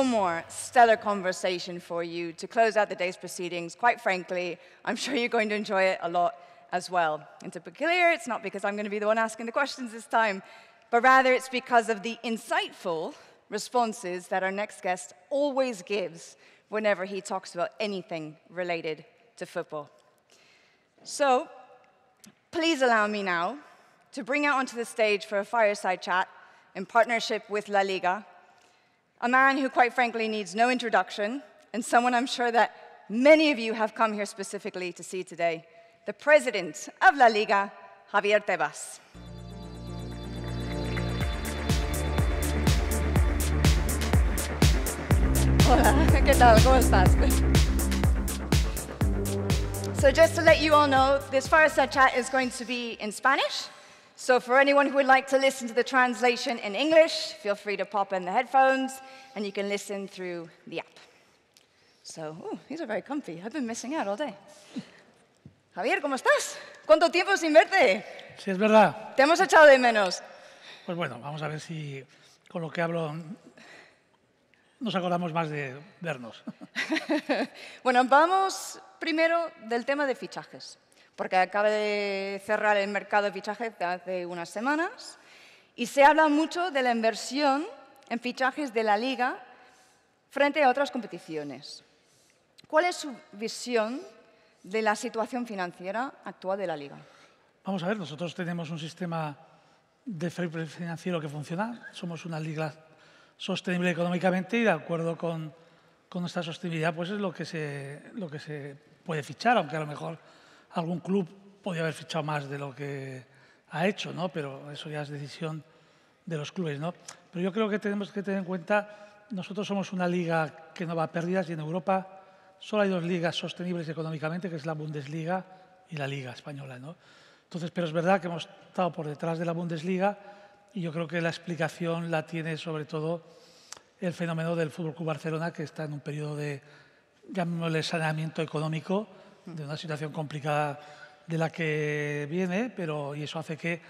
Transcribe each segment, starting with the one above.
one more stellar conversation for you to close out the day's proceedings. Quite frankly, I'm sure you're going to enjoy it a lot as well. And to be clear, it's not because I'm going to be the one asking the questions this time, but rather it's because of the insightful responses that our next guest always gives whenever he talks about anything related to football. So, please allow me now to bring out onto the stage for a fireside chat in partnership with La Liga a man who, quite frankly, needs no introduction, and someone I'm sure that many of you have come here specifically to see today, the president of La Liga, Javier Tebas. So just to let you all know, this fireside chat is going to be in Spanish. So for anyone who would like to listen to the translation in English, feel free to pop in the headphones, and you can listen through the app. So, ooh, these are very comfy. I've been missing out all day. Javier, ¿cómo estás? ¿Cuánto tiempo sin verte? Sí, es verdad. Te hemos echado de menos. Pues bueno, vamos a ver si con lo que hablo nos acordamos más de vernos. bueno, vamos primero del tema de fichajes. porque acaba de cerrar el mercado de fichajes hace unas semanas, y se habla mucho de la inversión en fichajes de la liga frente a otras competiciones. ¿Cuál es su visión de la situación financiera actual de la liga? Vamos a ver, nosotros tenemos un sistema de fair financiero que funciona, somos una liga sostenible económicamente y de acuerdo con, con nuestra sostenibilidad pues es lo que, se, lo que se puede fichar, aunque a lo mejor algún club podía haber fichado más de lo que ha hecho, ¿no? pero eso ya es decisión de los clubes. ¿no? Pero yo creo que tenemos que tener en cuenta, nosotros somos una liga que no va a pérdidas y en Europa solo hay dos ligas sostenibles económicamente, que es la Bundesliga y la Liga Española. ¿no? Entonces, pero es verdad que hemos estado por detrás de la Bundesliga y yo creo que la explicación la tiene sobre todo el fenómeno del FC Club Barcelona, que está en un periodo de, llamémosle, saneamiento económico de una situación complicada de la que viene, pero y eso hace que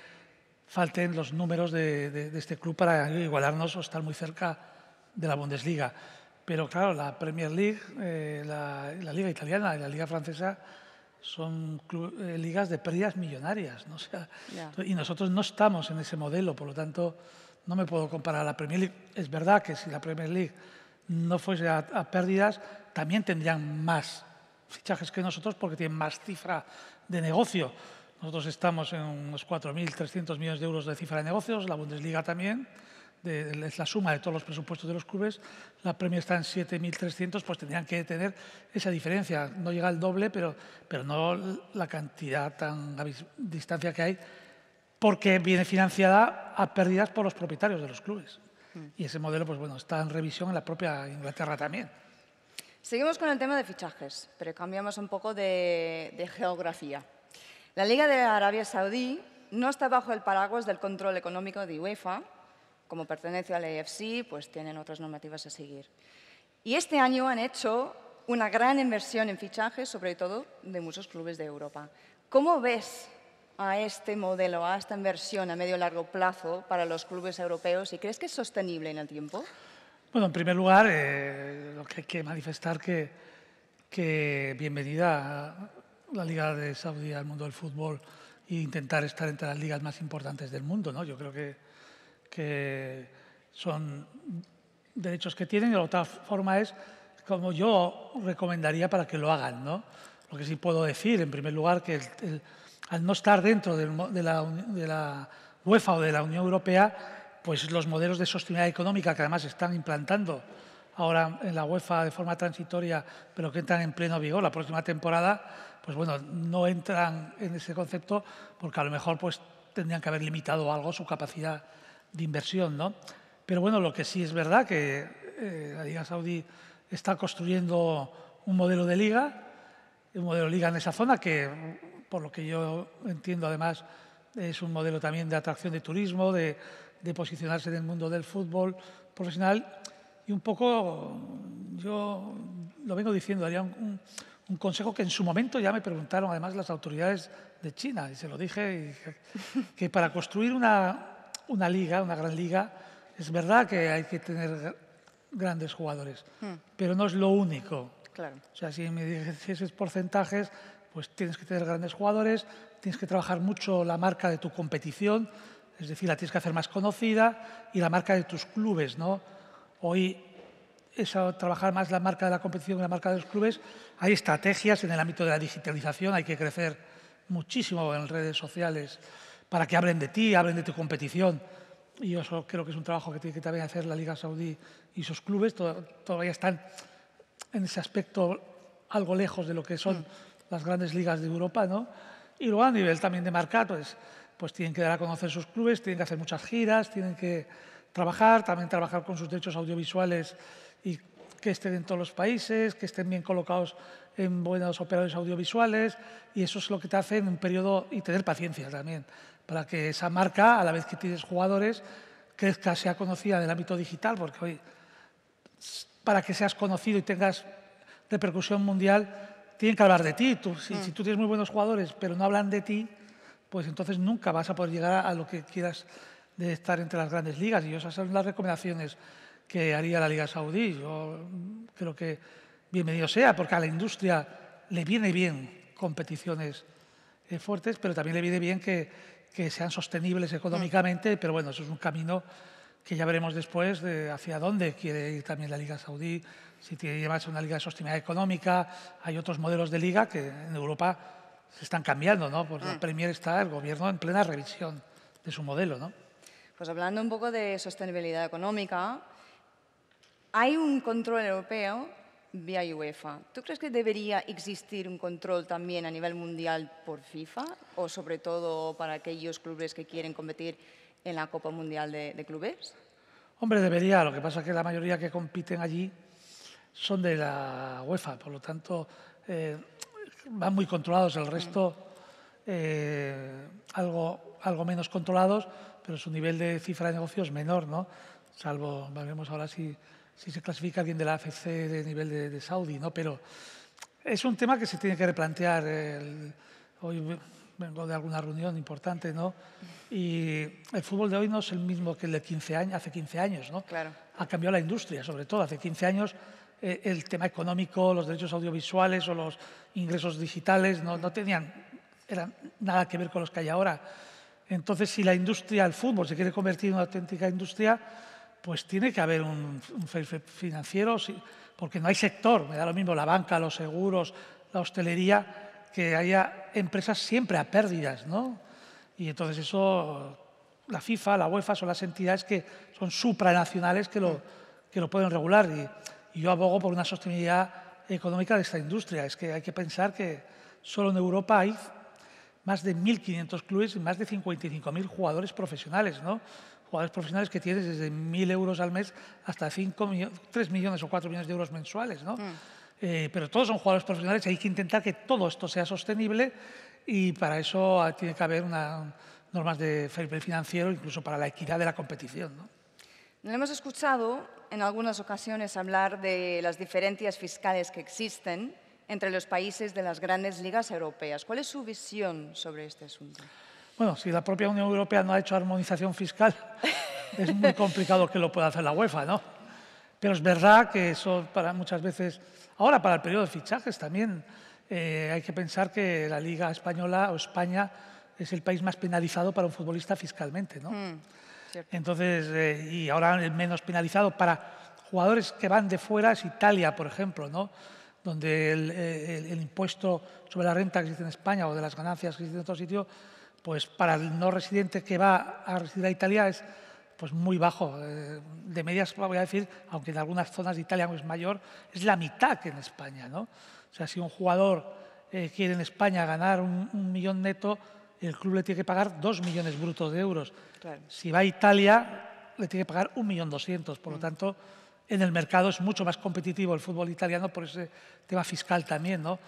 falten los números de, este club para igualarnos o estar muy cerca de la Bundesliga. Pero claro, la Premier League, eh, la, Liga Italiana y la Liga Francesa son eh, ligas de pérdidas millonarias. Y nosotros no estamos en ese modelo, por lo tanto, no me puedo comparar a la Premier League. Es verdad que si la Premier League no fuese a pérdidas, también tendrían más fichajes que nosotros porque tienen más cifra de negocio. Nosotros estamos en unos 4.300 millones de euros de cifra de negocios, la Bundesliga también, es la suma de todos los presupuestos de los clubes, la Premier está en 7.300, pues tendrían que tener esa diferencia. No llega al doble, pero, pero no la cantidad tan distancia que hay, porque viene financiada a pérdidas por los propietarios de los clubes. Mm. Y ese modelo, pues bueno, está en revisión en la propia Inglaterra también. Seguimos con el tema de fichajes, pero cambiamos un poco de, geografía. La Liga de Arabia Saudí no está bajo el paraguas del control económico de UEFA. Como pertenece al EFC, pues tienen otras normativas a seguir. Y este año han hecho una gran inversión en fichajes, sobre todo de muchos clubes de Europa. ¿Cómo ves a este modelo, a esta inversión a medio y largo plazo para los clubes europeos y crees que es sostenible en el tiempo? Bueno, en primer lugar, eh, lo que hay que manifestar que, que bienvenida a la Liga de Saudí al mundo del fútbol e intentar estar entre las ligas más importantes del mundo. ¿no? Yo creo que, son derechos que tienen y la otra forma es como yo recomendaría para que lo hagan. ¿no? Lo que sí puedo decir, en primer lugar, que al no estar dentro de la UEFA o de la Unión Europea, pues los modelos de sostenibilidad económica que además están implantando ahora en la UEFA de forma transitoria, pero que entran en pleno vigor la próxima temporada, pues bueno, no entran en ese concepto porque a lo mejor pues tendrían que haber limitado algo su capacidad de inversión, ¿no? Pero bueno, lo que sí es verdad que eh, la Liga Saudí está construyendo un modelo de liga, un modelo de liga en esa zona que, por lo que yo entiendo además, es un modelo también de atracción de turismo, de de posicionarse en el mundo del fútbol profesional. Y un poco, yo lo vengo diciendo, daría un, consejo que en su momento ya me preguntaron además las autoridades de China, y se lo dije, que para construir una, una liga, una gran liga, es verdad que hay que tener grandes jugadores, hmm. pero no es lo único. Claro. O sea, si me dices porcentajes, pues tienes que tener grandes jugadores, tienes que trabajar mucho la marca de tu competición, es decir, la tienes que hacer más conocida y la marca de tus clubes. ¿no? Hoy, es trabajar más la marca de la competición que la marca de los clubes, hay estrategias en el ámbito de la digitalización, hay que crecer muchísimo en redes sociales para que hablen de ti, hablen de tu competición. Y yo creo que es un trabajo que tiene que también hacer la Liga Saudí y sus clubes. Todavía están en ese aspecto algo lejos de lo que son mm. las grandes ligas de Europa. ¿no? Y luego a nivel también de marca pues pues tienen que dar a conocer sus clubes, tienen que hacer muchas giras, tienen que trabajar, también trabajar con sus derechos audiovisuales y que estén en todos los países, que estén bien colocados en buenos operadores audiovisuales y eso es lo que te hace en un periodo y tener paciencia también para que esa marca, a la vez que tienes jugadores, crezca, sea conocida en el ámbito digital, porque hoy, para que seas conocido y tengas repercusión mundial, tienen que hablar de ti. Mm. si, tú tienes muy buenos jugadores, pero no hablan de ti, pues entonces nunca vas a poder llegar a lo que quieras de estar entre las grandes ligas. Y esas son las recomendaciones que haría la Liga Saudí. Yo creo que bienvenido sea, porque a la industria le viene bien competiciones eh, fuertes, pero también le viene bien que, sean sostenibles económicamente, mm. pero bueno, eso es un camino que ya veremos después hacia dónde quiere ir también la Liga Saudí, si tiene que más una liga de sostenibilidad económica, hay otros modelos de liga que en Europa se están cambiando, ¿no? Porque el mm. Premier está, el gobierno, en plena revisión de su modelo, ¿no? Pues hablando un poco de sostenibilidad económica, hay un control europeo vía UEFA. ¿Tú crees que debería existir un control también a nivel mundial por FIFA o sobre todo para aquellos clubes que quieren competir en la Copa Mundial de, Clubes? Hombre, debería. Lo que pasa es que la mayoría que compiten allí son de la UEFA. Por lo tanto, eh, van muy controlados, el resto eh, algo, algo menos controlados, pero su nivel de cifra de negocio es menor, ¿no? Salvo, veremos ahora si, si se clasifica bien de la AFC de nivel de, Saudi, ¿no? Pero es un tema que se tiene que replantear. hoy vengo de alguna reunión importante, ¿no? Y el fútbol de hoy no es el mismo que el de 15 años, hace 15 años, ¿no? Claro. Ha cambiado la industria, sobre todo. Hace 15 años eh, el tema económico, los derechos audiovisuales o los ingresos digitales, no, tenían nada que ver con los que hay ahora. Entonces, si la industria, el fútbol, se quiere convertir en una auténtica industria, pues tiene que haber un, un financiero, porque no hay sector, me da lo mismo la banca, los seguros, la hostelería, que haya empresas siempre a pérdidas, ¿no? Y entonces eso, la FIFA, la UEFA son las entidades que son supranacionales que lo, que lo pueden regular. Y, yo abogo por una sostenibilidad económica de esta industria. Es que hay que pensar que solo en Europa hay más de 1.500 clubes y más de 55.000 jugadores profesionales, ¿no? Jugadores profesionales que tienen desde 1.000 euros al mes hasta 5 millones, 3 millones o 4 millones de euros mensuales, ¿no? Mm. Eh, pero todos son jugadores profesionales y hay que intentar que todo esto sea sostenible y para eso tiene que haber una, normas de fair play financiero, incluso para la equidad de la competición, ¿no? No hemos escuchado en algunas ocasiones hablar de las diferencias fiscales que existen entre los países de las grandes ligas europeas. ¿Cuál es su visión sobre este asunto? Bueno, si la propia Unión Europea no ha hecho armonización fiscal, es muy complicado que lo pueda hacer la UEFA, ¿no? Pero es verdad que eso para muchas veces, ahora para el periodo de fichajes también, eh, hay que pensar que la Liga Española o España es el país más penalizado para un futbolista fiscalmente, ¿no? Mm. Entonces, eh, y ahora el menos penalizado para jugadores que van de fuera, es Italia, por ejemplo, ¿no? donde el, eh, impuesto sobre la renta que existe en España o de las ganancias que existe en otro sitio, pues para el no residente que va a residir a Italia es pues muy bajo. Eh, de medias, voy a decir, aunque en algunas zonas de Italia es mayor, es la mitad que en España. ¿no? O sea, si un jugador quiere en España ganar un millón neto, el club le tiene que pagar 2 millones brutos de euros. Si va a Italia, le tiene que pagar un millón doscientos. Por lo mm. tanto, en el mercado es mucho más competitivo el fútbol italiano por ese tema fiscal también. ¿no?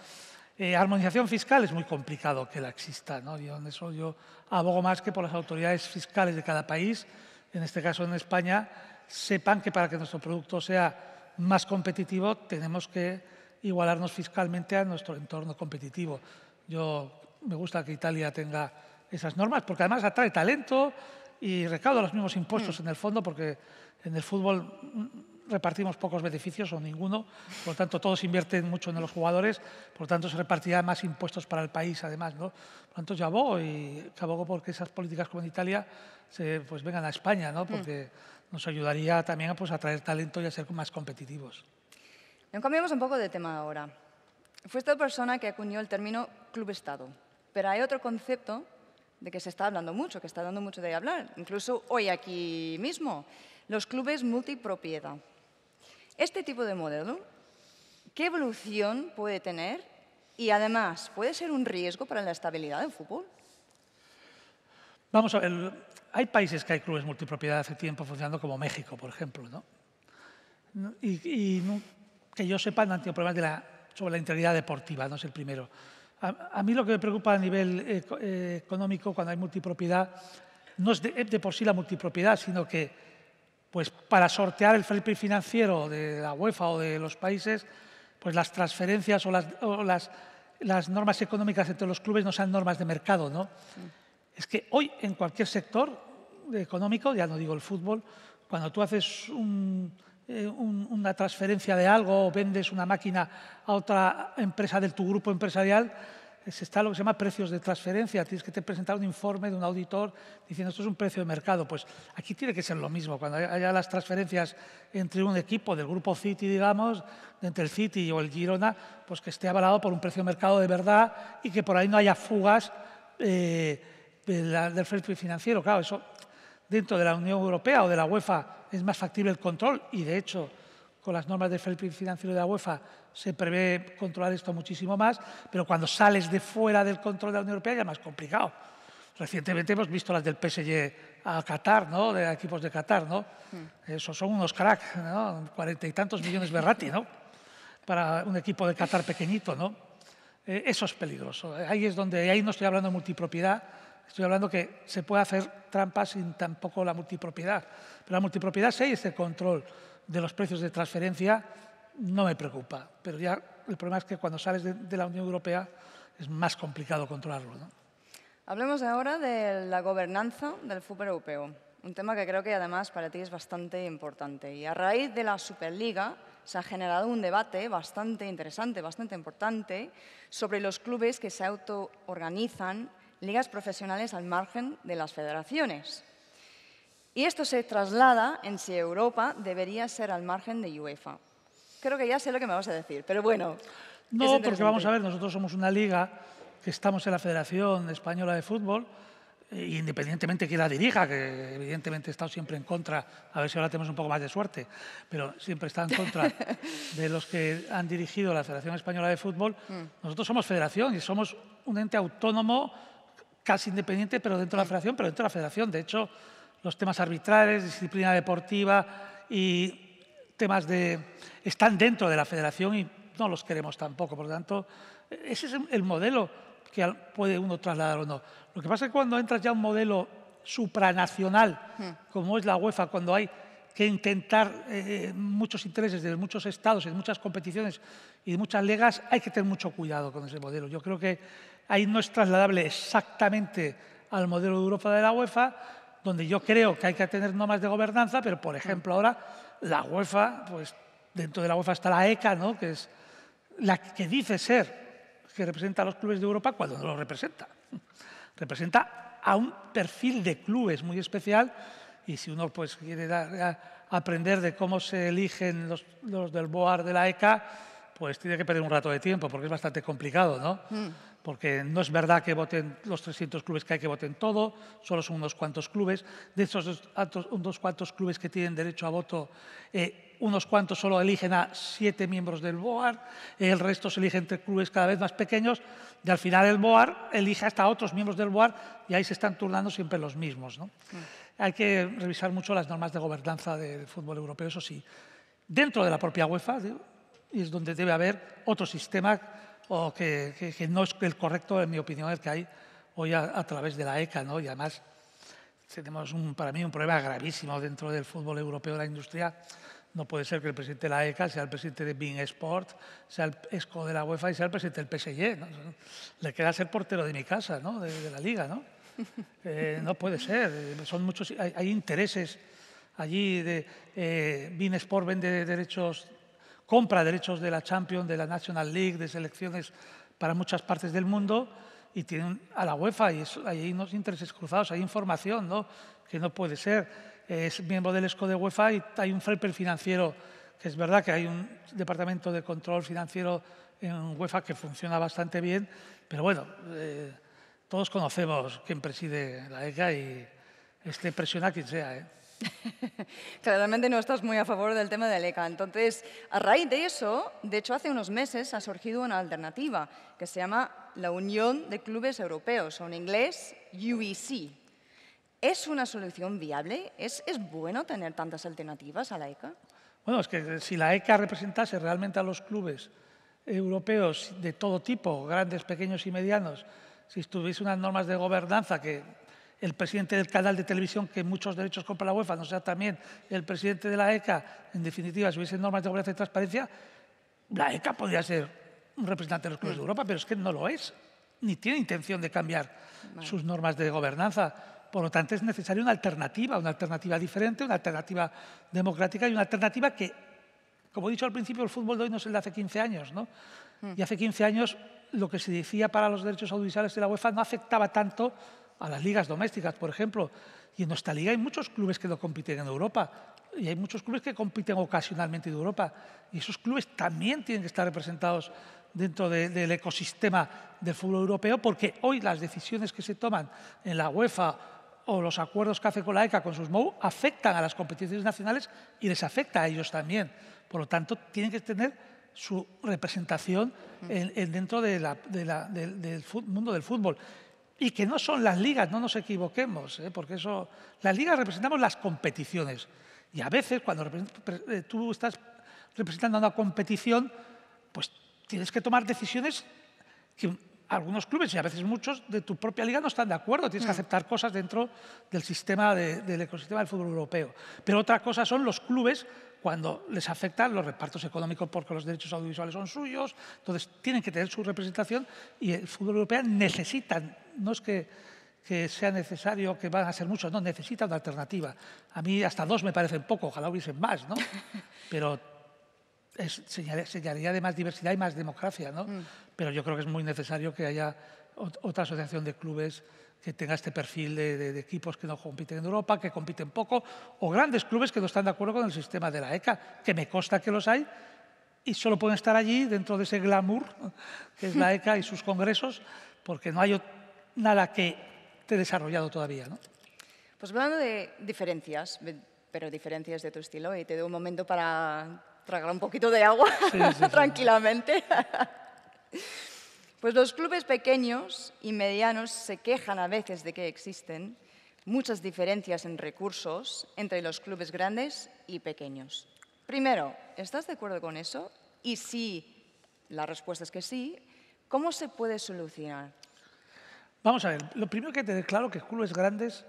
Eh, armonización fiscal es muy complicado que la exista. ¿no? Yo en eso yo abogo más que por las autoridades fiscales de cada país, en este caso en España, sepan que para que nuestro producto sea más competitivo tenemos que igualarnos fiscalmente a nuestro entorno competitivo. Yo me gusta que Italia tenga esas normas, porque además atrae talento y recauda los mismos impuestos mm. en el fondo, porque en el fútbol mm, repartimos pocos beneficios o ninguno, por lo tanto todos invierten mucho en los jugadores, por lo tanto se repartirían más impuestos para el país además. ¿no? Por lo tanto yo abogo y abogo porque esas políticas como en Italia se, pues vengan a España, ¿no? Mm. porque nos ayudaría también pues, a atraer talento y a ser más competitivos. Cambiamos un poco de tema ahora. Fue esta persona que acuñó el término club-estado. Pero hay otro concepto de que se está hablando mucho, que está dando mucho de hablar, incluso hoy aquí mismo, los clubes multipropiedad. Este tipo de modelo, ¿qué evolución puede tener? Y además, ¿puede ser un riesgo para la estabilidad del fútbol? Vamos a ver, hay países que hay clubes multipropiedad hace tiempo funcionando, como México, por ejemplo, Y, que yo sepa, no han tenido problemas sobre la integridad deportiva, no es el primero. A, mí lo que me preocupa a nivel eh, eh, económico cuando hay multipropiedad no es de, por sí la multipropiedad, sino que pues, para sortear el fair financiero de la UEFA o de los países, pues las transferencias o las, normas económicas entre los clubes no sean normas de mercado. ¿no? Es que hoy en cualquier sector económico, ya no digo el fútbol, cuando tú haces un eh, una transferencia de algo o vendes una máquina a otra empresa de tu grupo empresarial, se está lo que se llama precios de transferencia. Tienes que te presentar un informe de un auditor diciendo esto es un precio de mercado. Pues aquí tiene que ser lo mismo. Cuando haya las transferencias entre un equipo del grupo Citi, digamos, entre el Citi o el Girona, pues que esté avalado por un precio de mercado de verdad y que por ahí no haya fugas eh, del, del financiero. Claro, eso dentro de la Unión Europea o de la UEFA es más factible el control y de hecho con las normas del financiero de la UEFA se prevé controlar esto muchísimo más, pero cuando sales de fuera del control de la Unión Europea ya es más complicado. Recientemente hemos visto las del PSG a Qatar, ¿no? de equipos de Qatar. ¿no? Mm. Esos son unos cracks, cuarenta y tantos millones Berrati ¿no? para un equipo de Qatar pequeñito. ¿no? Eh, eso es peligroso. Ahí es donde, ahí no estoy hablando de multipropiedad, estoy hablando que se puede hacer trampa sin tampoco la multipropiedad. Pero la multipropiedad hay ese control de los precios de transferencia, no me preocupa. Pero ya el problema es que cuando sales de, la Unión Europea es más complicado controlarlo. Hablemos ahora de la gobernanza del fútbol europeo. Un tema que creo que además para ti es bastante importante. Y a raíz de la Superliga, se ha generado un debate bastante interesante, bastante importante, sobre los clubes que se autoorganizan ligas profesionales al margen de las federaciones. Y esto se traslada en si Europa debería ser al margen de UEFA. Creo que ya sé lo que me vas a decir, pero bueno. No, porque vamos a ver, nosotros somos una liga que estamos en la Federación Española de Fútbol, eh, independientemente de quién la dirija, que evidentemente he estado siempre en contra, a ver si ahora tenemos un poco más de suerte, pero siempre está en contra de los que han dirigido la Federación Española de Fútbol. Mm. Nosotros somos federación y somos un ente autónomo casi independiente, pero dentro de la mm. federación, pero dentro de la federación. De hecho, los temas arbitrales, disciplina deportiva y temas de... están dentro de la federación y no los queremos tampoco. Por lo tanto, ese es el modelo que puede uno trasladar o no. Lo que pasa es que cuando entras ya a un modelo supranacional, mm. como es la UEFA, cuando hay que intentar eh, eh, muchos intereses de muchos estados, en muchas competiciones y de muchas legas, hay que tener mucho cuidado con ese modelo. Yo creo que Ahí no es trasladable exactamente al modelo de Europa de la UEFA, donde yo creo que hay que tener normas de gobernanza, pero por ejemplo ahora la UEFA, pues dentro de la UEFA está la ECA, ¿no? que es la que dice ser que representa a los clubes de Europa cuando no los representa. Representa a un perfil de clubes muy especial y si uno pues, quiere aprender de cómo se eligen los, del BOAR de la ECA, pues tiene que perder un rato de tiempo porque es bastante complicado, ¿no? Mm porque no es verdad que voten los 300 clubes que hay que voten todo, solo son unos cuantos clubes. De esos unos cuantos clubes que tienen derecho a voto, eh, unos cuantos solo eligen a siete miembros del BOAR, el resto se elige entre clubes cada vez más pequeños y al final el BOAR elige hasta otros miembros del BOAR y ahí se están turnando siempre los mismos. ¿no? Mm. Hay que revisar mucho las normas de gobernanza del fútbol europeo, eso sí. Dentro de la propia UEFA y es donde debe haber otro sistema o que, que, no es el correcto, en mi opinión, el que hay hoy a, través de la ECA. ¿no? Y además tenemos un, para mí un problema gravísimo dentro del fútbol europeo de la industria. No puede ser que el presidente de la ECA sea el presidente de BIN Sport, sea el ESCO de la UEFA y sea el presidente del PSG. Le queda ser portero de mi casa, ¿no? de, la liga. ¿no? Eh, no puede ser. Son muchos, hay, intereses allí. De, eh, Sport vende derechos compra derechos de la Champions, de la National League, de selecciones para muchas partes del mundo y tienen a la UEFA y hay unos intereses cruzados, hay información ¿no? que no puede ser. Es miembro del ESCO de UEFA y hay un felper financiero, que es verdad que hay un departamento de control financiero en UEFA que funciona bastante bien, pero bueno, eh, todos conocemos quién preside la ECA y este presiona que quien sea. ¿eh? Claramente no estás muy a favor del tema de ECA. Entonces, a raíz de eso, de hecho hace unos meses ha surgido una alternativa que se llama la Unión de Clubes Europeos, o en inglés UEC. ¿Es una solución viable? ¿Es, es bueno tener tantas alternativas a la ECA? Bueno, es que eh, si la ECA representase realmente a los clubes europeos de todo tipo, grandes, pequeños y medianos, si tuviese unas normas de gobernanza que el presidente del canal de televisión que muchos derechos compra la UEFA, no sea también el presidente de la ECA, en definitiva, si hubiesen normas de gobernanza y transparencia, la ECA podría ser un representante de los clubes de Europa, pero es que no lo es, ni tiene intención de cambiar sus normas de gobernanza. Por lo tanto, es necesaria una alternativa, una alternativa diferente, una alternativa democrática y una alternativa que, como he dicho al principio, el fútbol de hoy no es el de hace 15 años, ¿no? Hmm. Y hace 15 años lo que se decía para los derechos audiovisuales de la UEFA no afectaba tanto a las ligas domésticas, por ejemplo. Y en nuestra liga hay muchos clubes que no compiten en Europa y hay muchos clubes que compiten ocasionalmente en Europa. Y esos clubes también tienen que estar representados dentro del ecosistema del fútbol europeo porque hoy las decisiones que se toman en la UEFA o los acuerdos que hace con la ECA con sus MOU afectan a las competiciones nacionales y les afecta a ellos también. Por lo tanto, tienen que tener su representación dentro del, del mundo del fútbol y que no son las ligas, no nos equivoquemos, ¿eh? porque eso, las ligas representamos las competiciones. Y a veces cuando eh, tú estás representando una competición, pues tienes que tomar decisiones que algunos clubes y a veces muchos de tu propia liga no están de acuerdo. Tienes que mm. aceptar cosas dentro del sistema del ecosistema del fútbol europeo. Pero otra cosa son los clubes cuando les afectan los repartos económicos porque los derechos audiovisuales son suyos. Entonces tienen que tener su representación y el fútbol europeo necesita no es que, sea necesario, que van a ser muchos, no, necesita una alternativa. A mí hasta dos me parecen poco, ojalá hubiesen más, ¿no? Pero es, señalaría de más diversidad y más democracia, ¿no? Mm. Pero yo creo que es muy necesario que haya otra asociación de clubes que tenga este perfil de, de, equipos que no compiten en Europa, que compiten poco, o grandes clubes que no están de acuerdo con el sistema de la ECA, que me consta que los hay, y solo pueden estar allí dentro de ese glamour que es la ECA y sus congresos, porque no hay nada que te he desarrollado todavía. ¿no? Pues hablando de diferencias, pero diferencias de tu estilo, y te doy un momento para tragar un poquito de agua tranquilamente. Pues los clubes pequeños y medianos se quejan a veces de que existen muchas diferencias en recursos entre los clubes grandes y pequeños. Primero, ¿estás de acuerdo con eso? Y si la respuesta es que sí, ¿cómo se puede solucionar? Vamos a ver, lo primero que tener claro es que clubes grandes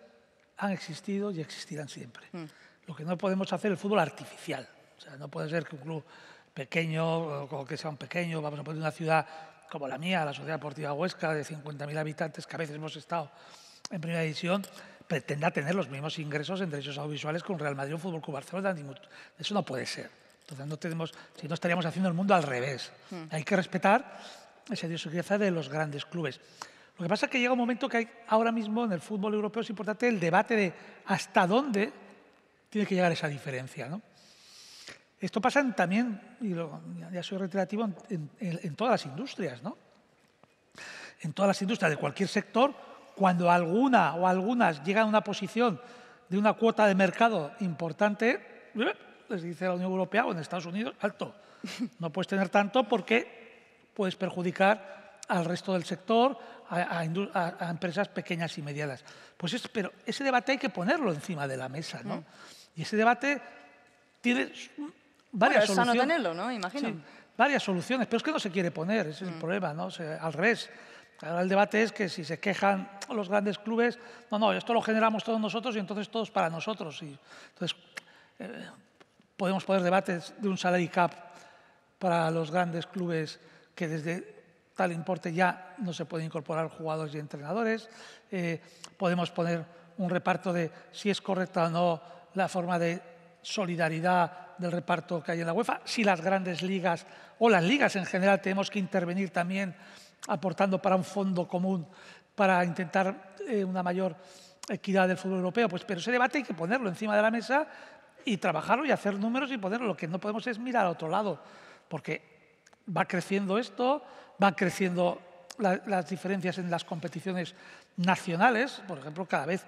han existido y existirán siempre. Hmm. Lo que no podemos hacer es el fútbol artificial. O sea, no puede ser que un club pequeño, o que sea un pequeño, vamos a poner una ciudad como la mía, la Sociedad Deportiva Huesca, de 50.000 habitantes, que a veces hemos estado en primera división, pretenda tener los mismos ingresos en derechos audiovisuales que un Real Madrid o Fútbol Club Barcelona. Eso no puede ser. Entonces, no tenemos, si no estaríamos haciendo el mundo al revés. Hmm. Hay que respetar esa diosigrafía de los grandes clubes. Lo que pasa es que llega un momento que hay ahora mismo en el fútbol europeo es importante el debate de hasta dónde tiene que llegar esa diferencia. ¿no? Esto pasa también, y ya soy reiterativo, en, todas las industrias. ¿no? En todas las industrias de cualquier sector, cuando alguna o algunas llegan a una posición de una cuota de mercado importante, ¿eh? les dice la Unión Europea o en Estados Unidos, alto, no puedes tener tanto porque puedes perjudicar al resto del sector, a, empresas pequeñas y medianas. Pues pero ese debate hay que ponerlo encima de la mesa, ¿no? Mm. Y ese debate tiene varias soluciones. tenerlo, Imagino. varias soluciones, pero es que no se quiere poner, ese es el mm. problema, ¿no? al revés. Ahora el debate es que si se quejan los grandes clubes, no, no, esto lo generamos todos nosotros y entonces todos para nosotros. Y, entonces, eh, podemos poner debates de un salary cap para los grandes clubes que desde tal importe ya no se puede incorporar jugadores y entrenadores. Eh, podemos poner un reparto de si es correcta o no la forma de solidaridad del reparto que hay en la UEFA, si las grandes ligas o las ligas en general tenemos que intervenir también aportando para un fondo común para intentar eh, una mayor equidad del fútbol europeo, pues pero ese debate hay que ponerlo encima de la mesa y trabajarlo y hacer números y ponerlo. Lo que no podemos es mirar a otro lado, porque va creciendo esto, van creciendo las diferencias en las competiciones nacionales. Por ejemplo, cada vez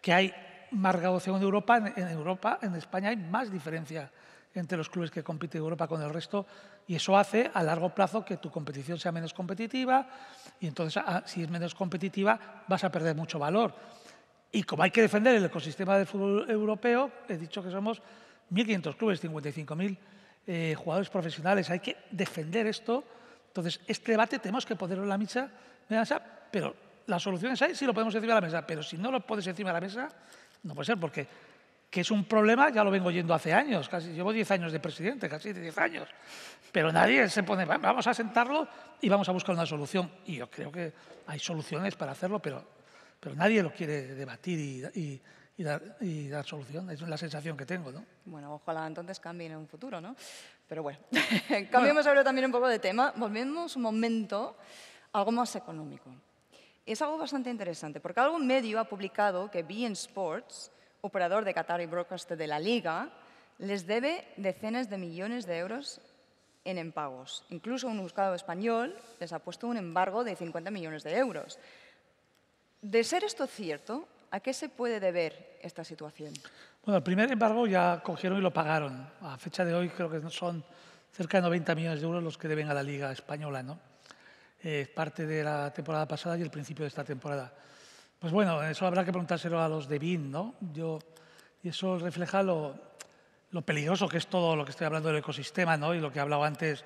que hay más graduación en Europa, en, Europa, en España hay más diferencia entre los clubes que compiten en Europa con el resto y eso hace a largo plazo que tu competición sea menos competitiva y entonces ah, si es menos competitiva vas a perder mucho valor. Y como hay que defender el ecosistema del fútbol europeo, he dicho que somos 1.500 clubes, 55.000 eh, jugadores profesionales, hay que defender esto entonces, este debate tenemos que ponerlo en la mesa, pero la solución pero las soluciones sí lo podemos decir a la mesa, pero si no lo puedes encima de la mesa, no puede ser, porque que es un problema, ya lo vengo yendo hace años, casi llevo 10 años de presidente, casi 10 años, pero nadie se pone, vamos a sentarlo y vamos a buscar una solución. Y yo creo que hay soluciones para hacerlo, pero, pero nadie lo quiere debatir y, dar, y Esa solución, es la sensación que tengo. Bueno, ojalá entonces cambie en un futuro, ¿no? Pero bueno, cambiamos ahora también un poco de tema. Volvemos un momento a algo más económico. Es algo bastante interesante, porque algún medio ha publicado que BN Sports, operador de Qatar y broadcast de la Liga, les debe decenas de millones de euros en empagos. Incluso un buscado español les ha puesto un embargo de 50 millones de euros. De ser esto cierto, ¿A qué se puede deber esta situación? Bueno, el primer embargo ya cogieron y lo pagaron. A fecha de hoy creo que son cerca de 90 millones de euros los que deben a la Liga Española, ¿no? Eh, parte de la temporada pasada y el principio de esta temporada. Pues bueno, eso habrá que preguntárselo a los de BIN, ¿no? Yo, y eso refleja lo, peligroso que es todo lo que estoy hablando del ecosistema, ¿no? Y lo que he hablado antes,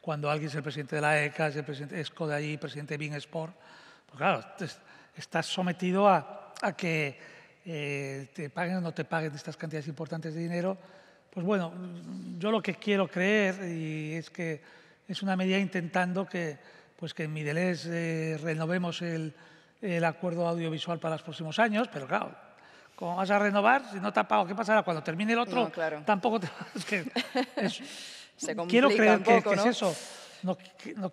cuando alguien es el presidente de la ECA, es el presidente ESCO de allí, presidente de BIN Sport, pues claro, estás sometido a a que eh, te paguen o no te paguen estas cantidades importantes de dinero, pues bueno, yo lo que quiero creer y es que es una medida intentando que, pues que en Midelés eh, renovemos el, acuerdo audiovisual para los próximos años, pero claro, ¿cómo vas a renovar, si no te ha pagado, ¿qué pasará? Cuando termine el otro, no, claro. tampoco te es que Se Quiero creer que, que es eso. No,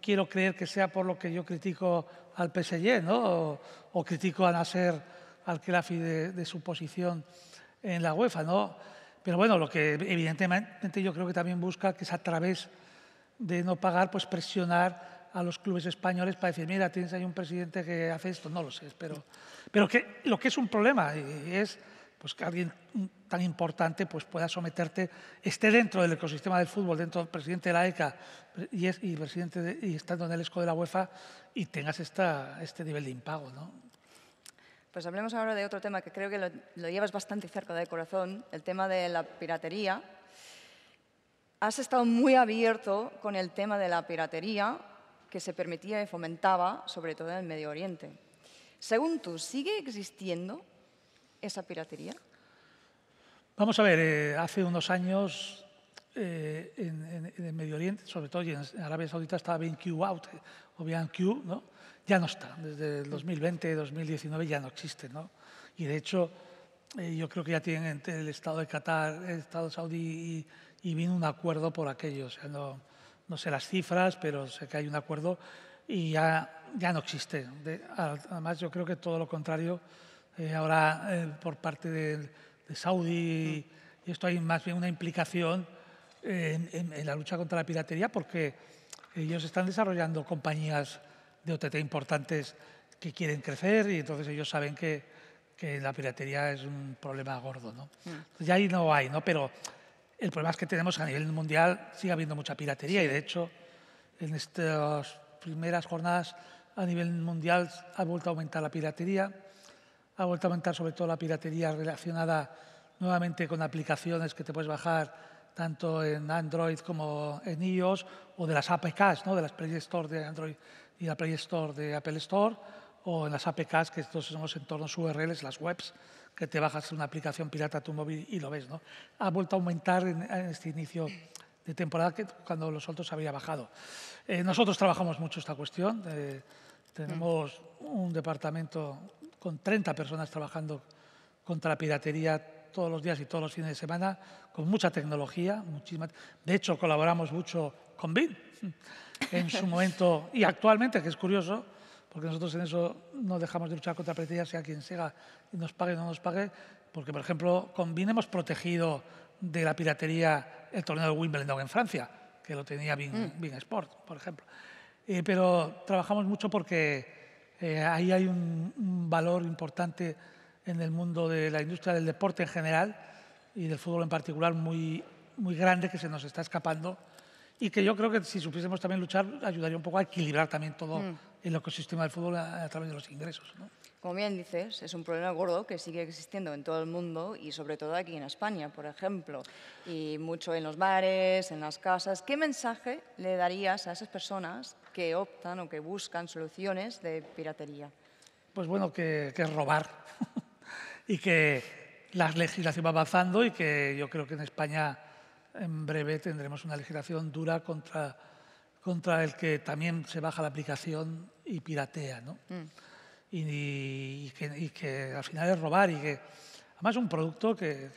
quiero creer que sea por lo que yo critico al PSG, ¿no? O, o critico a Nasser al la de, de su posición en la UEFA, ¿no? Pero bueno, lo que evidentemente yo creo que también busca, que es a través de no pagar, pues presionar a los clubes españoles para decir, mira, tienes ahí un presidente que hace esto, no lo sé, pero, pero que lo que es un problema eh, es pues, que alguien tan importante pues, pueda someterte, esté dentro del ecosistema del fútbol, dentro del presidente de la ECA y, es, y presidente y estando en el ESCO de la UEFA y tengas esta, este nivel de impago. ¿no? Pues hablemos ahora de otro tema que creo que lo, llevas bastante cerca del corazón, el tema de la piratería. Has estado muy abierto con el tema de la piratería que se permitía y fomentaba, sobre todo en el Medio Oriente. Según tú, ¿sigue existiendo esa piratería? Vamos a ver, eh, hace unos años eh, en, el Medio Oriente, sobre todo en Arabia Saudita, estaba Q Out eh, o bien Q, ¿no? ya no está, desde el 2020, 2019 ya no existe. ¿no? Y de hecho, eh, yo creo que ya tienen entre el Estado de Qatar, el Estado saudí y, y vino un acuerdo por aquello. no, no, sé las cifras, pero sé que hay un acuerdo y ya, ya no existe. además, yo creo que todo lo contrario, eh, ahora eh, por parte de, Saudí, y esto hay más bien una implicación en la lucha contra la piratería porque ellos están desarrollando compañías de OTT importantes que quieren crecer y entonces ellos saben que, la piratería es un problema gordo. ¿no? Mm. ahí no hay, ¿no? pero el problema es que tenemos a nivel mundial, sigue habiendo mucha piratería y de hecho en estas primeras jornadas a nivel mundial ha vuelto a aumentar la piratería, ha vuelto a aumentar sobre todo la piratería relacionada nuevamente con aplicaciones que te puedes bajar tanto en Android como en iOS o de las APKs, ¿no? de las Play Store de Android y la Play Store de Apple Store o en las APKs, que estos son los entornos URLs, las webs, que te bajas una aplicación pirata a tu móvil y lo ves. ¿no? Ha vuelto a aumentar en, este inicio de temporada que cuando los otros había bajado. Eh, nosotros trabajamos mucho esta cuestión. Eh, tenemos un departamento con 30 personas trabajando contra la piratería todos los días y todos los fines de semana, con mucha tecnología. Muchísima... De hecho, colaboramos mucho con Vin, mm, en su momento y actualmente, que es curioso, porque nosotros en eso no dejamos de luchar contra piratería, sea quien sea, y nos pague o no nos pague, porque, por ejemplo, con BIN hemos protegido de la piratería el torneo de Wimbledon en Francia, que lo tenía BIN, mm. Sport, por ejemplo. Eh, pero trabajamos mucho porque eh, ahí hay un, un, valor importante en el mundo de la industria del deporte en general y del fútbol en particular muy, muy grande que se nos está escapando y que yo creo que si supiésemos también luchar ayudaría un poco a equilibrar también todo mm. el ecosistema del fútbol a, través de los ingresos. ¿no? Como bien dices, es un problema gordo que sigue existiendo en todo el mundo y sobre todo aquí en España, por ejemplo, y mucho en los bares, en las casas. ¿Qué mensaje le darías a esas personas que optan o que buscan soluciones de piratería? Pues bueno, que, que es robar y que la legislación va avanzando y que yo creo que en España en breve tendremos una legislación dura contra, contra el que también se baja la aplicación y piratea, ¿no? Mm. Y, que, al final es robar y que... Además un producto que,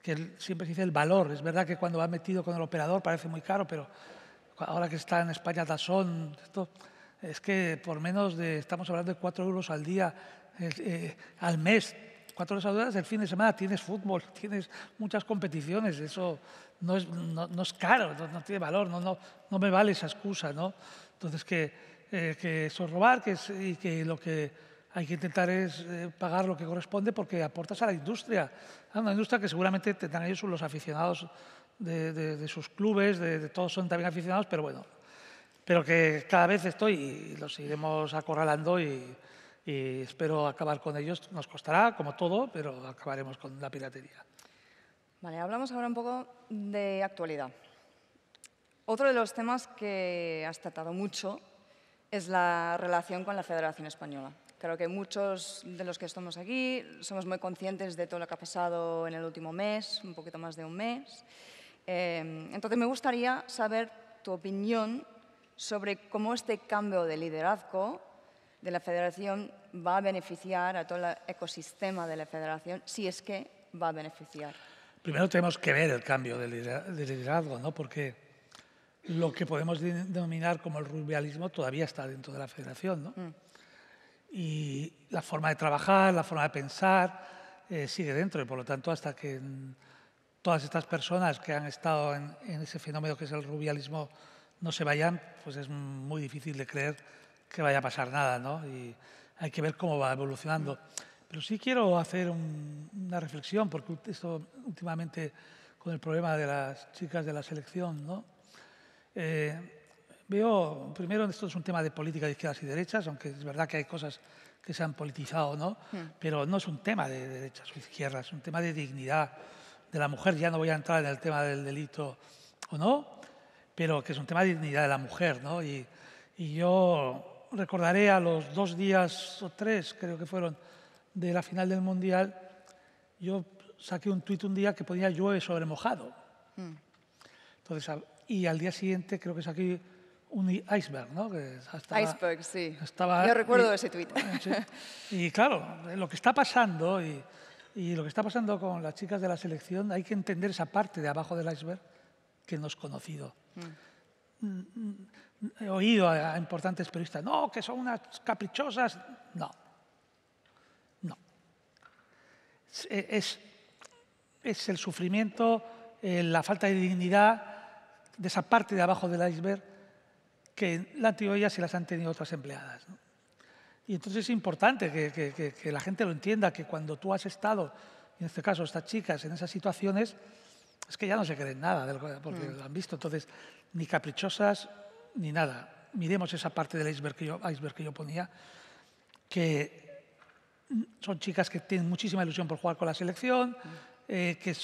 que, siempre se dice el valor. Es verdad que cuando va metido con el operador parece muy caro, pero ahora que está en España Tasón, esto, es que por menos de, estamos hablando de cuatro euros al día, eh, al mes cuatro horas dudas el fin de semana tienes fútbol, tienes muchas competiciones, eso no es, es caro, no, tiene valor, no, no, no me vale esa excusa, ¿no? Entonces, que, eh, eso es robar que y que lo que hay que intentar es eh, pagar lo que corresponde porque aportas a la industria, a una industria que seguramente tendrán ellos los aficionados de, sus clubes, de, de todos son también aficionados, pero bueno, pero que cada vez estoy y los iremos acorralando y y espero acabar con ellos. Nos costará, como todo, pero acabaremos con la piratería. Vale, hablamos ahora un poco de actualidad. Otro de los temas que has tratado mucho es la relación con la Federación Española. Creo que muchos de los que estamos aquí somos muy conscientes de todo lo que ha pasado en el último mes, un poquito más de un mes. Eh, entonces, me gustaría saber tu opinión sobre cómo este cambio de liderazgo de la federación va a beneficiar a todo el ecosistema de la federación, si es que va a beneficiar. Primero tenemos que ver el cambio de liderazgo, ¿no? porque lo que podemos denominar como el rubialismo todavía está dentro de la federación. ¿no? Mm. Y la forma de trabajar, la forma de pensar eh, sigue dentro y por lo tanto hasta que todas estas personas que han estado en ese fenómeno que es el rubialismo no se vayan, pues es muy difícil de creer que vaya a pasar nada, ¿no? Y hay que ver cómo va evolucionando. Pero sí quiero hacer una reflexión, porque esto últimamente con el problema de las chicas de la selección, ¿no? Eh, veo, primero, esto es un tema de política de izquierdas y derechas, aunque es verdad que hay cosas que se han politizado, ¿no? Pero no es un tema de derechas o izquierdas, es un tema de dignidad de la mujer. Ya no voy a entrar en el tema del delito o no, pero que es un tema de dignidad de la mujer, ¿no? Y, y yo recordaré a los dos días o tres, creo que fueron, de la final del Mundial, yo saqué un tuit un día que ponía llueve sobre mojado. Mm. Entonces, y al día siguiente creo que saqué un iceberg, ¿no? estaba, iceberg, sí. yo recuerdo ese tuit. Y claro, lo que está pasando y, lo que está pasando con las chicas de la selección, hay que entender esa parte de abajo del iceberg que no es conocido. Mm he mm, mm, mm, oído a importantes periodistas, no, que son unas caprichosas. No, no. Es, es el sufrimiento, eh, la falta de dignidad de esa parte de abajo del iceberg que la han tenido las han tenido otras empleadas. Y entonces es importante que, la gente lo entienda, que cuando tú has estado, en este caso estas chicas, en esas situaciones, es que ya no se creen nada, porque lo han visto. Entonces, ni caprichosas, ni nada. Miremos esa parte del iceberg que yo, que yo ponía, que son chicas que tienen muchísima ilusión por jugar con la selección, eh, que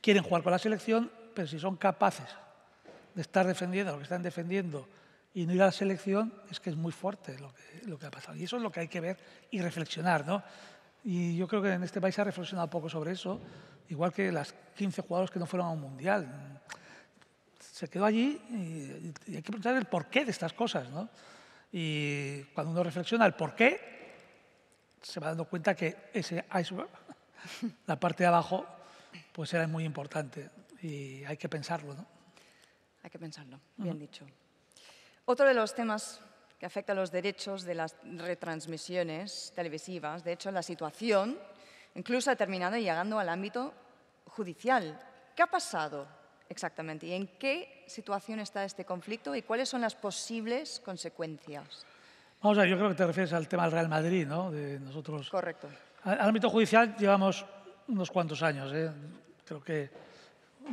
quieren jugar con la selección, pero si son capaces de estar defendiendo lo que están defendiendo y no ir a la selección, es que es muy fuerte lo que, ha pasado. Y eso es lo que hay que ver y reflexionar, ¿no? Y yo creo que en este país se ha reflexionado poco sobre eso, igual que las 15 jugadores que no fueron a un mundial se quedó allí y, hay que preguntar el porqué de estas cosas. ¿no? Y cuando uno reflexiona el porqué, se va dando cuenta que ese iceberg, la parte de abajo, pues era muy importante y hay que pensarlo. ¿no? Hay que pensarlo, bien dicho. Otro de los temas que afecta a los derechos de las retransmisiones televisivas, de hecho, la situación incluso ha terminado llegando al ámbito judicial. ¿Qué ha pasado Exactamente. ¿Y en qué situación está este conflicto y cuáles son las posibles consecuencias? Vamos a ver, yo creo que te refieres al tema del Real Madrid, ¿no? De nosotros. Correcto. Al ámbito judicial llevamos unos cuantos años, ¿eh? creo que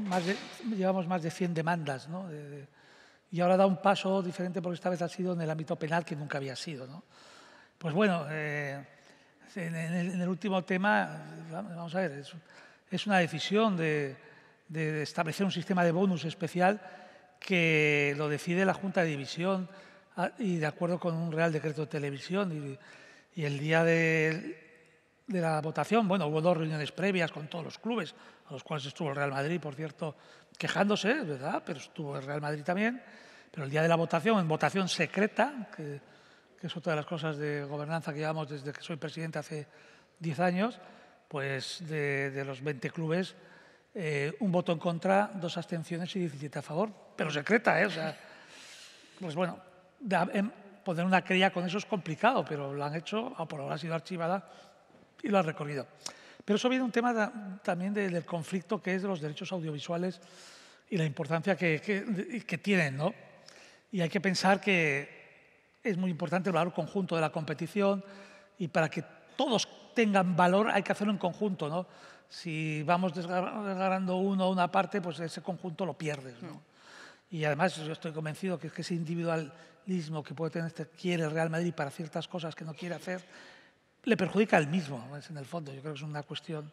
más llevamos más de 100 demandas, ¿no? y ahora da un paso diferente porque esta vez ha sido en el ámbito penal que nunca había sido, ¿no? Pues bueno, eh, en, el, último tema, vamos a ver, es una decisión de, de establecer un sistema de bonus especial que lo decide la Junta de División ah, y de acuerdo con un Real Decreto de Televisión. Y, el día de, la votación, bueno, hubo dos reuniones previas con todos los clubes, a los cuales estuvo el Real Madrid, por cierto, quejándose, ¿verdad? Pero estuvo el Real Madrid también. Pero el día de la votación, en votación secreta, que, es otra de las cosas de gobernanza que llevamos desde que soy presidente hace 10 años, pues de, de los 20 clubes eh, un voto en contra, dos abstenciones y 17 a favor, pero secreta, ¿eh? pues bueno, em, poner una cría con eso es complicado, pero lo han hecho, por ahora ha sido archivada y lo han recorrido. Pero eso viene un tema también del conflicto que es de los derechos audiovisuales y la importancia que, que tienen, ¿no? Y hay que pensar que es muy importante el valor conjunto de la competición y para que todos tengan valor hay que hacerlo en conjunto, ¿no? si vamos desgarrando uno a una parte, pues ese conjunto lo pierdes. ¿no? Mm. Y además yo estoy convencido que, es que ese individualismo que puede tener este, quiere el Real Madrid para ciertas cosas que no quiere hacer, le perjudica al mismo, en el fondo. Yo creo que es una cuestión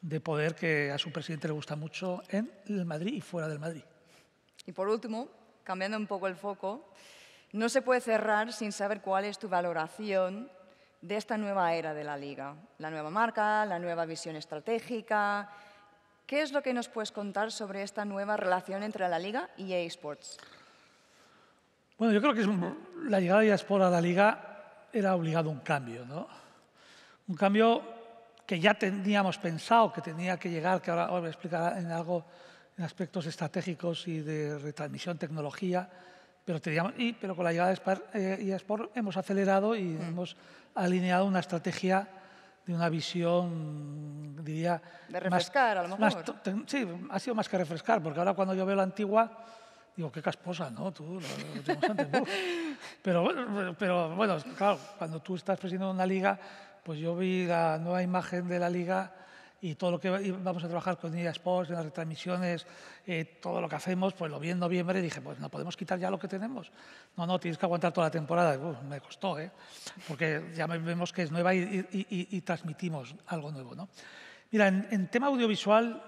de poder que a su presidente le gusta mucho en el Madrid y fuera del Madrid. Y por último, cambiando un poco el foco, no se puede cerrar sin saber cuál es tu valoración de esta nueva era de la liga? La nueva marca, la nueva visión estratégica. ¿Qué es lo que nos puedes contar sobre esta nueva relación entre la liga y eSports? Bueno, yo creo que la llegada de eSports a la liga era obligado un cambio, ¿no? Un cambio que ya teníamos pensado que tenía que llegar, que ahora, ahora voy a explicar en algo, en aspectos estratégicos y de retransmisión, tecnología, pero, y, pero con la llegada de eSport eh, hemos acelerado y mm. hemos alineado una estrategia de una visión, diría... De refrescar, a lo mejor. sí, ha sido más que refrescar, porque ahora cuando yo veo la antigua, digo, qué casposa, ¿no? Tú, pero, pero bueno, claro, cuando tú estás presidiendo una liga, pues yo vi la nueva imagen de la liga y todo lo que vamos a trabajar con IA Sports, en las retransmisiones, eh, todo lo que hacemos, pues lo vi en noviembre y dije, pues no podemos quitar ya lo que tenemos. No, no, tienes que aguantar toda la temporada. me costó, ¿eh? porque ya vemos que es nueva y, transmitimos algo nuevo. ¿no? Mira, en, tema audiovisual,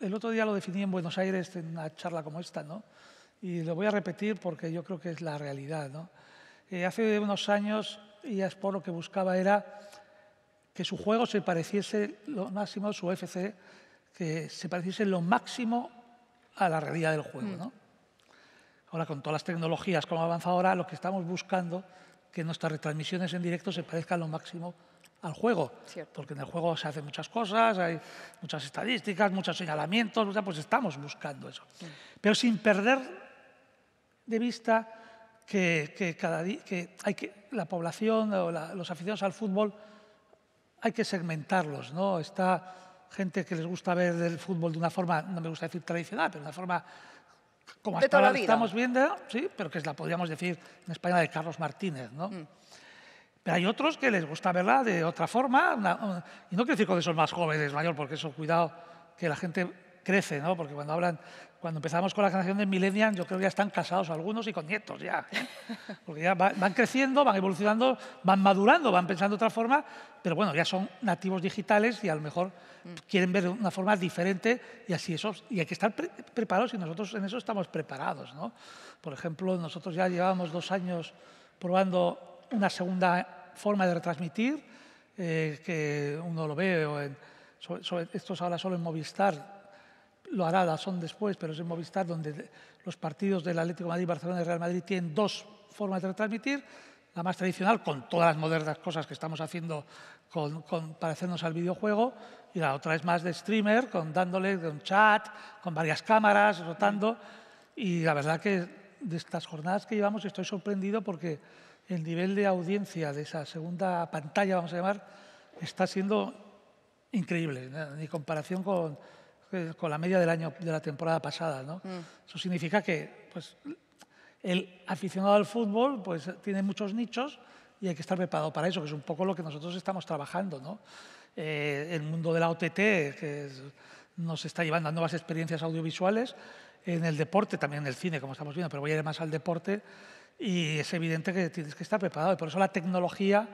el otro día lo definí en Buenos Aires en una charla como esta, ¿no? y lo voy a repetir porque yo creo que es la realidad. ¿no? Eh, hace unos años IA lo que buscaba era que su juego se pareciese lo máximo, su FC, que se pareciese lo máximo a la realidad del juego. Mm. ¿no? Ahora, con todas las tecnologías como avanzado ahora, lo que estamos buscando que nuestras retransmisiones en directo se parezcan lo máximo al juego, porque en el juego se hacen muchas cosas, hay muchas estadísticas, muchos señalamientos, pues estamos buscando eso. Pero sin perder de vista que, cada que, hay que la población o los aficionados al fútbol hay que segmentarlos, ¿no? Está gente que les gusta ver el fútbol de una forma, no me gusta decir tradicional, pero de una forma como hasta estamos viendo, sí, pero que es la podríamos decir en España de Carlos Martínez, ¿no? Mm. Pero hay otros que les gusta verla de otra forma, y no quiero decir con esos más jóvenes, mayor, porque eso, cuidado, que la gente crece, ¿no? Porque cuando hablan cuando empezamos con la generación de millennials, yo creo que ya están casados algunos y con nietos ya. ¿eh? Porque ya van creciendo, van evolucionando, van madurando, van pensando de otra forma, pero bueno, ya son nativos digitales y a lo mejor mm. quieren ver de una forma diferente y así eso. Y hay que estar preparados y nosotros en eso estamos preparados. ¿no? Por ejemplo, nosotros ya llevábamos dos años probando una segunda forma de retransmitir, eh, que uno lo ve, en, esto ahora solo en Movistar, lo hará la son después, pero es en Movistar donde los partidos del Atlético de Madrid, Barcelona y Real Madrid tienen dos formas de transmitir. La más tradicional, con todas las modernas cosas que estamos haciendo con, para hacernos al videojuego, y la otra es más de streamer, con dándole un chat, con varias cámaras, rotando. Y la verdad que de estas jornadas que llevamos estoy sorprendido porque el nivel de audiencia de esa segunda pantalla, vamos a llamar, está siendo increíble, ¿eh? ni comparación con, pues, con la media del año de la temporada pasada. ¿no? Mm. Eso significa que pues, el aficionado al fútbol pues, tiene muchos nichos y hay que estar preparado para eso, que es un poco lo que nosotros estamos trabajando. ¿no? Eh, el mundo de la OTT, que nos está llevando a nuevas experiencias audiovisuales, en el deporte, también en el cine, como estamos viendo, pero voy a ir más al deporte, y es evidente que tienes que estar preparado. Y por eso la tecnología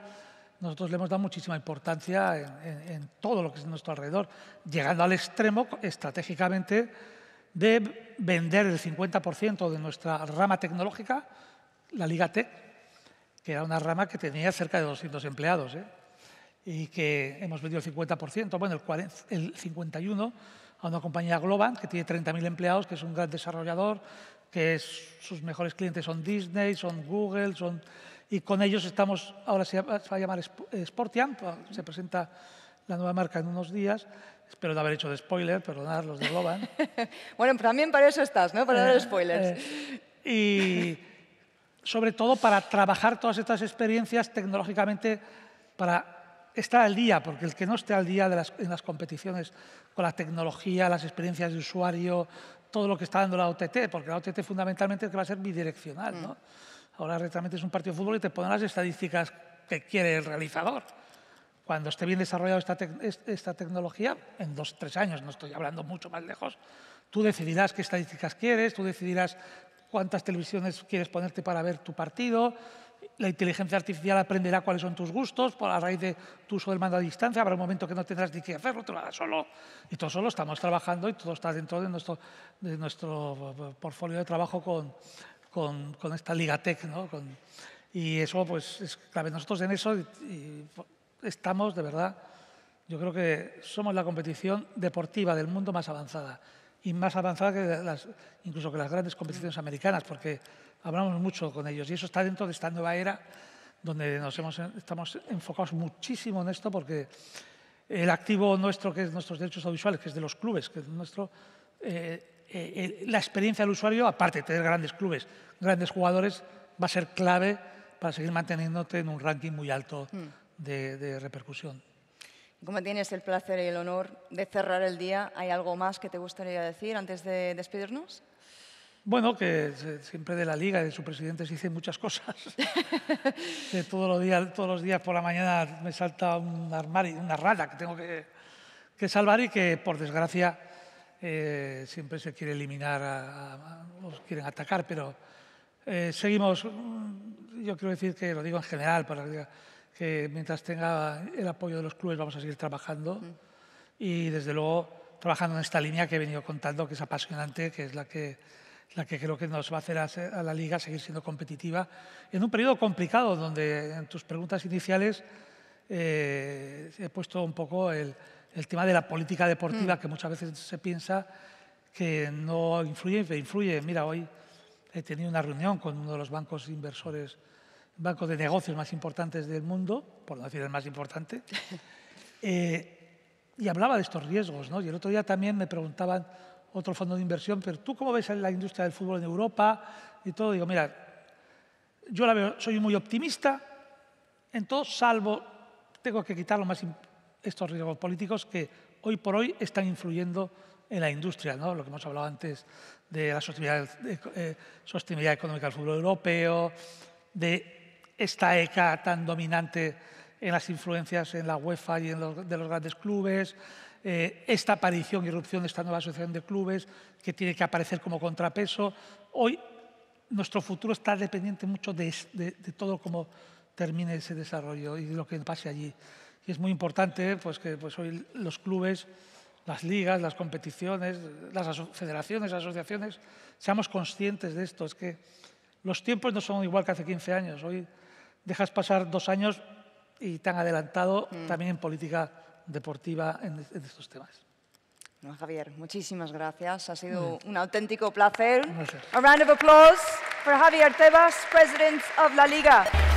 nosotros le hemos dado muchísima importancia en, todo lo que es nuestro alrededor, llegando al extremo estratégicamente de vender el 50% de nuestra rama tecnológica, la Liga Tech, que era una rama que tenía cerca de 200 empleados. ¿eh? y que hemos vendido el 50%, bueno, el, 51% a una compañía global que tiene 30.000 empleados, que es un gran desarrollador, que sus mejores clientes son Disney, son Google, son y con ellos estamos, ahora se va a llamar eh, Sportian, ah, se presenta la nueva marca en unos días. Espero no haber hecho de spoiler, perdonad los de Globan. bueno, también para eso estás, ¿no? Para dar eh, spoilers. Eh, y sobre todo para trabajar todas estas experiencias tecnológicamente para estar al día, porque el que no esté al día de las, en las competiciones con la tecnología, las experiencias de usuario, todo lo que está dando la OTT, porque la OTT fundamentalmente es que va a ser bidireccional, mm. ¿no? Ahora realmente es un partido de fútbol y te ponen las estadísticas que quiere el realizador. Cuando esté bien desarrollada esta, tecnología, en dos, tres años, no estoy hablando mucho más lejos, tú decidirás qué estadísticas quieres, tú decidirás cuántas televisiones quieres ponerte para ver tu partido, la inteligencia artificial aprenderá cuáles son tus gustos por a raíz de tu uso del mando a distancia. Habrá un momento que no tendrás ni que hacerlo, te lo harás solo. Y todo solo estamos trabajando y todo está dentro de nuestro, de nuestro eh, portfolio de trabajo con, con, con esta Tech, ¿no? y eso, pues, es clave. Nosotros en eso y, estamos, de verdad, yo creo que somos la competición deportiva del mundo más avanzada y más avanzada que las, incluso que las grandes competiciones americanas, porque hablamos mucho con ellos y eso está dentro de esta nueva era donde nos hemos, estamos enfocados muchísimo en esto porque el activo nuestro, que es nuestros derechos audiovisuales, que es de los clubes, que es nuestro, eh, eh, eh, la experiencia del usuario, aparte de tener grandes clubes, grandes jugadores, va a ser clave para seguir manteniéndote en un ranking muy alto mm. de, repercusión. Como tienes el placer y el honor de cerrar el día, ¿hay algo más que te gustaría decir antes de despedirnos? Bueno, que siempre de la Liga y de su presidente se dicen muchas cosas. todos, los días, todos los días por la mañana me salta un armario, una rata que tengo que salvar y que, por desgracia, eh, siempre se quiere eliminar, a, los quieren atacar, pero eh, seguimos, mm, yo quiero decir que lo digo en general, para que mientras tenga el apoyo de los clubes vamos a seguir trabajando mm. y desde luego trabajando en esta línea que he venido contando, que es apasionante, que es la que, la que creo que nos va a hacer a, la liga seguir siendo competitiva en un periodo complicado donde en tus preguntas iniciales eh, he puesto un poco el, el tema de la política deportiva, mm. que muchas veces se piensa que no influye, influye. Mira, hoy he tenido una reunión con uno de los bancos inversores, bancos de negocios más importantes del mundo, por no decir el más importante, eh, y hablaba de estos riesgos. ¿no? Y el otro día también me preguntaban otro fondo de inversión, pero ¿tú cómo ves la industria del fútbol en Europa? Y todo, digo, mira, yo la soy muy optimista en todo, salvo, tengo que quitar lo más importante estos riesgos políticos que hoy por hoy están influyendo en la industria, ¿no? lo que hemos hablado antes de la sostenibilidad, de, eh, sostenibilidad económica del futuro europeo, de esta ECA tan dominante en las influencias en la UEFA y en los, de los grandes clubes, eh, esta aparición y irrupción de esta nueva asociación de clubes que tiene que aparecer como contrapeso. Hoy nuestro futuro está dependiente mucho de, de todo cómo termine ese desarrollo y de lo que pase allí. Y es muy importante pues, que pues, hoy los clubes, las ligas, las competiciones, las federaciones, federaciones, asociaciones, seamos conscientes de esto. Es que los tiempos no son igual que hace 15 años. Hoy dejas pasar dos años y tan adelantado mm. también en política deportiva en, estos temas. Javier, muchísimas gracias. Ha sido un auténtico placer. Un round of applause for Javier Tebas, President of La Liga.